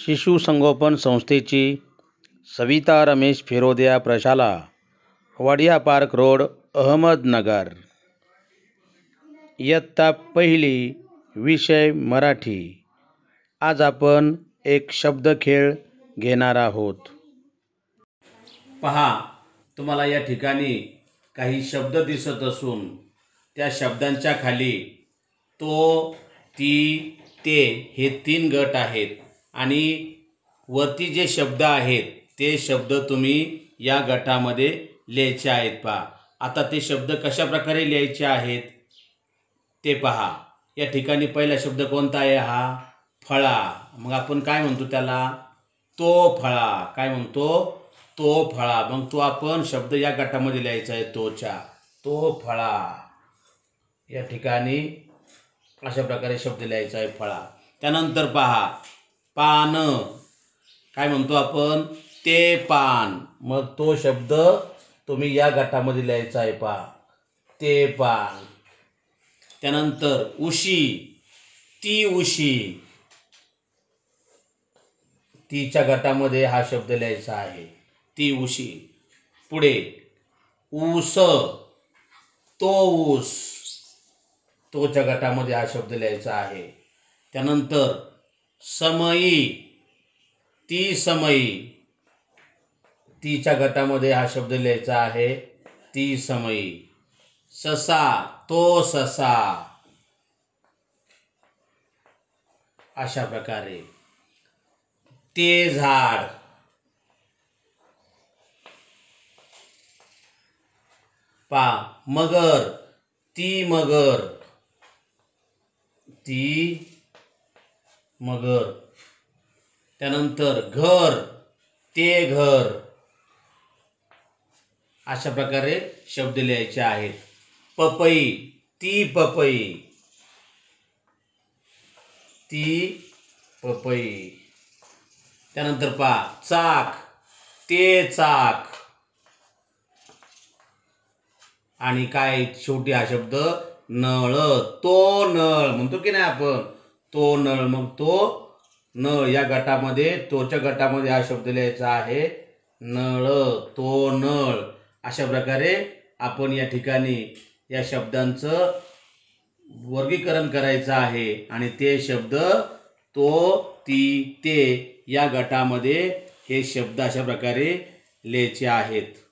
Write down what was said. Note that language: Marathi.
शिशु संगोपन संस्थेची सविता रमेश फिरोदिया प्रशाला वाडिया पार्क रोड अहमदनगर इयत्ता पहिली विषय मराठी आज आपण एक शब्द खेळ घेणार आहोत पहा तुम्हाला या ठिकाणी काही शब्द दिसत असून त्या शब्दांच्या खाली तो ती ते हे तीन गट आहेत आणि वरती जे शब्द आहेत ते शब्द तुम्ही या गटामध्ये लिहायचे आहेत पहा आता ते शब्द कशा प्रकारे लिहायचे आहेत ते पहा या ठिकाणी पहिला शब्द कोणता आहे हा फळा मग आपण काय म्हणतो त्याला तो फळा काय म्हणतो तो फळा मग तो आपण शब्द या गटामध्ये लिहायचा आहे तोच्या तो फळा या ठिकाणी अशा प्रकारे शब्द लिहायचा आहे फळा त्यानंतर पहा पान काय म्हणतो आपण ते पान मग तो शब्द तुम्ही या गटामध्ये लिहायचा आहे पा ते पान त्यानंतर उशी ती उशी तीच्या गटामध्ये हा शब्द लिहायचा आहे ती उशी पुढे ऊस तो ऊस तोच्या गटामध्ये हा शब्द लिहायचा आहे त्यानंतर समयी ती समयी तीच्या गटामध्ये हा शब्द लिहायचा आहे ती समयी ससा तो ससा अशा प्रकारे ते झाड पा मगर ती मगर ती मगर त्यानंतर घर ते घर अशा प्रकारे शब्द लिहायचे आहेत पपई ती पपई ती पपई त्यानंतर पा चाक ते चाक आणि काय शेवटी हा शब्द नळ तो नळ म्हणतो की नाही आपण तो नळ मग तो न या गटामध्ये तोच्या गटामध्ये हा शब्द लिहायचा आहे नळ तो नळ अशा प्रकारे आपण या ठिकाणी या शब्दांचं वर्गीकरण करायचं आहे आणि ते शब्द तो ती ते या गटामध्ये हे शब्द अशा प्रकारे लिहायचे आहेत